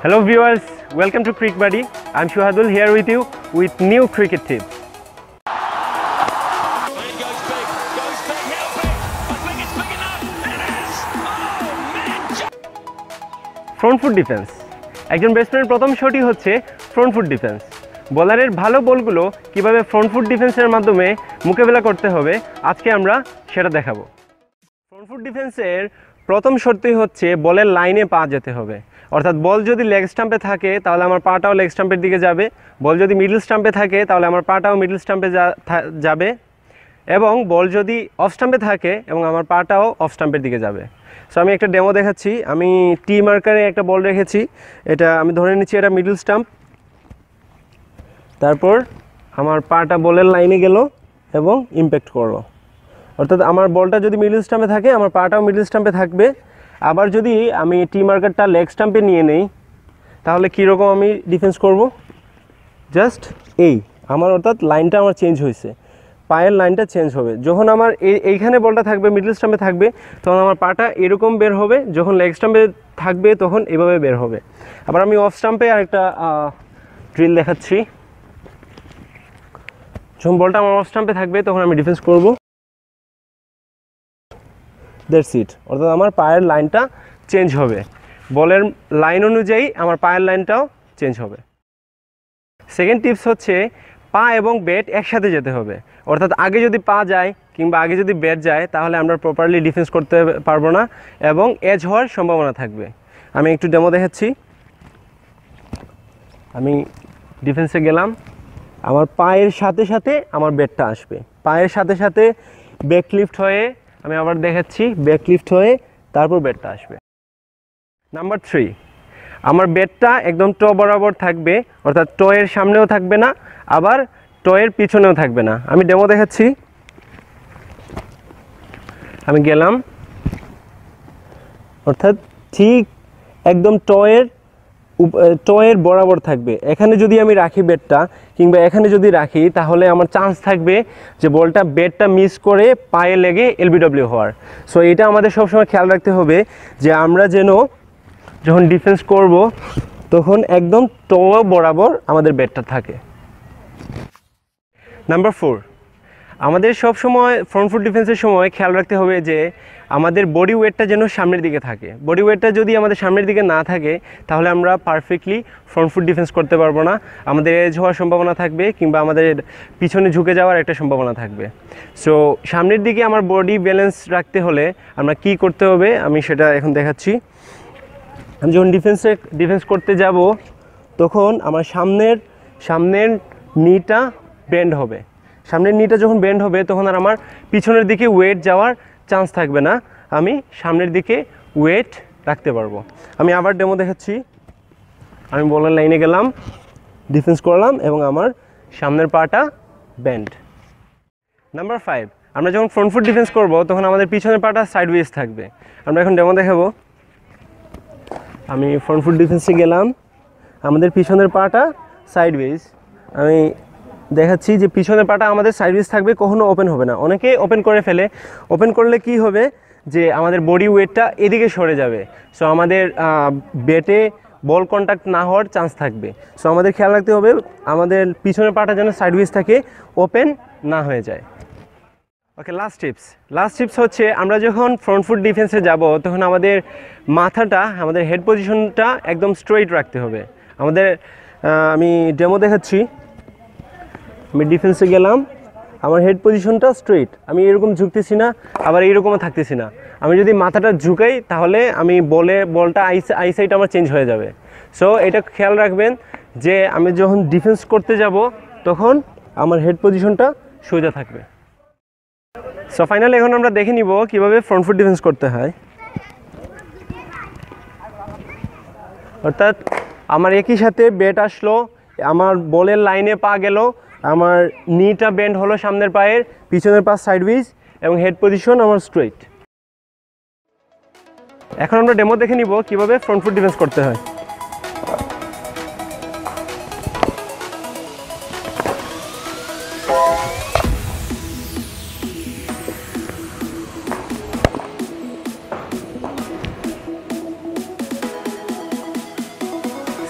Hello viewers, welcome to Crick Buddy. I'm Shuhadul here with you with new cricket tips. Front foot defence একজন ব্যাটসম্যানের প্রথম শটই হচ্ছে front foot defence বলারের ভালো বলগুলো কিভাবে ফ্রন্ট ফুট ডিফেন্সের মাধ্যমে মোকাবেলা করতে হবে আজকে আমরা সেটা দেখাবো ফ্রন্ট ফুট ডিফেন্সের প্রথম শর্তই হচ্ছে বলের লাইনে পা যেতে হবে অর্থাৎ বল যদি লেগ স্টাম্পে থাকে তাহলে আমার পাটাও লেগ স্টাম্পের দিকে যাবে বল যদি মিডল স্টাম্পে থাকে তাহলে আমার পাটাও মিডল স্টাম্পে যাবে এবং বল যদি অফ স্টাম্পে থাকে এবং আমার পাটাও অফ স্টাম্পের দিকে যাবে সো আমি একটা ডেমো দেখাচ্ছি আমি টি মার্কারে একটা বল রেখেছি এটা আমি ধরে নিচ্ছি এটা মিডল স্টাম্প তারপর আমার পাটা বলের লাইনে গেল এবং ইম্প্যাক্ট করলো অর্থাৎ আমার বলটা যদি মিডল স্টাম্পে থাকে আমার পাটাও মিডল স্টাম্পে থাকবে আবার যদি আমি টি মার্কারটা লেগ স্টাম্পে নিয়ে নেই তাহলে কীরকম আমি ডিফেন্স করব জাস্ট এই আমার অর্থাৎ লাইনটা আমার চেঞ্জ হয়েছে পায়ের লাইনটা চেঞ্জ হবে যখন আমার এইখানে বলটা থাকবে মিডল স্টাম্পে থাকবে তখন আমার পাটা এরকম বের হবে যখন লেগ স্টাম্পে থাকবে তখন এভাবে বের হবে আবার আমি অফ স্টাম্পে আরেকটা ড্রিল দেখাচ্ছি যখন বলটা আমার অফ স্টাম্পে থাকবে তখন আমি ডিফেন্স করব দ্যাটস ইট অর্থাৎ আমার পায়ের লাইনটা চেঞ্জ হবে বলের লাইন অনুযায়ী আমার পায়ের লাইনটাও চেঞ্জ হবে সেকেন্ড টিপস হচ্ছে পা এবং ব্যাট একসাথে যেতে হবে অর্থাৎ আগে যদি পা যায় কিংবা আগে যদি ব্যাট যায় তাহলে আমরা প্রপারলি ডিফেন্স করতে পারবো না এবং এজ হওয়ার সম্ভাবনা থাকবে আমি একটু ডেমো দেখাচ্ছি আমি ডিফেন্সে গেলাম আমার পায়ের সাথে সাথে আমার ব্যাটটা আসবে পায়ের সাথে সাথে লিফ্ট হয়ে আমি আবার দেখাচ্ছি ব্যাকলিফ্ট হয়ে তারপর বেডটা আসবে নাম্বার থ্রি আমার বেডটা একদম ট বরাবর থাকবে অর্থাৎ টয়ের সামনেও থাকবে না আবার টয়ের পিছনেও থাকবে না আমি ডেমো দেখাচ্ছি আমি গেলাম অর্থাৎ ঠিক একদম টয়ের টয়ের বরাবর থাকবে এখানে যদি আমি রাখি বেটটা কিংবা এখানে যদি রাখি তাহলে আমার চান্স থাকবে যে বলটা বেডটা মিস করে পায়ে লেগে এলবিডব্লিউ হওয়ার সো এটা আমাদের সবসময় খেয়াল রাখতে হবে যে আমরা যেন যখন ডিফেন্স করব তখন একদম টয় বরাবর আমাদের বেডটা থাকে নাম্বার ফোর আমাদের সব সময় ফ্রন্ট ফুট ডিফেন্সের সময় খেয়াল রাখতে হবে যে আমাদের বডি ওয়েটটা যেন সামনের দিকে থাকে বডি ওয়েটটা যদি আমাদের সামনের দিকে না থাকে তাহলে আমরা পারফেক্টলি ফ্রন্ট ফুট ডিফেন্স করতে পারবো না আমাদের এজ হওয়ার সম্ভাবনা থাকবে কিংবা আমাদের পিছনে ঝুঁকে যাওয়ার একটা সম্ভাবনা থাকবে সো সামনের দিকে আমার বডি ব্যালেন্স রাখতে হলে আমরা কি করতে হবে আমি সেটা এখন দেখাচ্ছি আমি যখন ডিফেন্সে ডিফেন্স করতে যাব তখন আমার সামনের সামনের নিটা বেন্ড হবে সামনের নিটা যখন বেন্ড হবে তখন আর আমার পিছনের দিকে ওয়েট যাওয়ার চান্স থাকবে না আমি সামনের দিকে ওয়েট রাখতে পারবো আমি আবার ডেমো দেখাচ্ছি আমি বলার লাইনে গেলাম ডিফেন্স করলাম এবং আমার সামনের পাটা ব্যান্ড নাম্বার ফাইভ আমরা যখন ফ্রন্ট ফুট ডিফেন্স করবো তখন আমাদের পিছনের পাটা সাইড ওয়েজ থাকবে আমরা এখন ডেমো দেখাবো আমি ফ্রন্ট ফুট ডিফেন্সে গেলাম আমাদের পিছনের পাটা সাইড ওয়েজ আমি দেখাচ্ছি যে পিছনের পাটা আমাদের সার্ভিস থাকবে কখনো ওপেন হবে না অনেকে ওপেন করে ফেলে ওপেন করলে কি হবে যে আমাদের বডি ওয়েটটা এদিকে সরে যাবে সো আমাদের বেটে বল কন্ট্যাক্ট না হওয়ার চান্স থাকবে সো আমাদের খেয়াল রাখতে হবে আমাদের পিছনের পাটা যেন সাইডওয়েজ থাকে ওপেন না হয়ে যায় okay last tips last tips হচ্ছে আমরা যখন ফ্রন্ট ফুট ডিফেন্সে যাব তখন আমাদের মাথাটা আমাদের হেড পজিশনটা একদম স্ট্রেট রাখতে হবে আমাদের আমি ডেমো দেখাচ্ছি আমি ডিফেন্সে গেলাম আমার হেড পজিশনটা স্ট্রেট আমি এরকম ঝুঁকতেছি না আবার এইরকমও থাকতেছি না আমি যদি মাথাটা ঝুঁকাই তাহলে আমি বলে বলটা আইস আইসাইট আমার চেঞ্জ হয়ে যাবে সো এটা খেয়াল রাখবেন যে আমি যখন ডিফেন্স করতে যাব তখন আমার হেড পজিশনটা সোজা থাকবে সো ফাইনালি এখন আমরা দেখে নিব কীভাবে ফ্রন্ট ফুট ডিফেন্স করতে হয় অর্থাৎ আমার একই সাথে বেট আসলো আমার বলের লাইনে পা গেল আমার নিটা বেন্ড হলো সামনের পায়ের পিছনের পাশ সাইড উইজ এবং হেড পজিশন আমার স্ট্রেট এখন আমরা ডেমো দেখে নিব কিভাবে ফ্রন্ট ফুট ডিফেন্স করতে হয়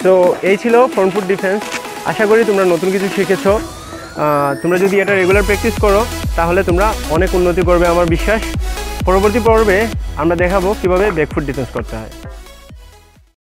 তো এই ছিল ফ্রন্ট ফুট ডিফেন্স আশা করি তোমরা নতুন কিছু শিখেছো তোমরা যদি এটা রেগুলার প্র্যাকটিস করো তাহলে তোমরা অনেক উন্নতি করবে আমার বিশ্বাস পরবর্তী পর্বে আমরা দেখাবো কীভাবে ব্যাকফুট ডিফেন্স করতে হয়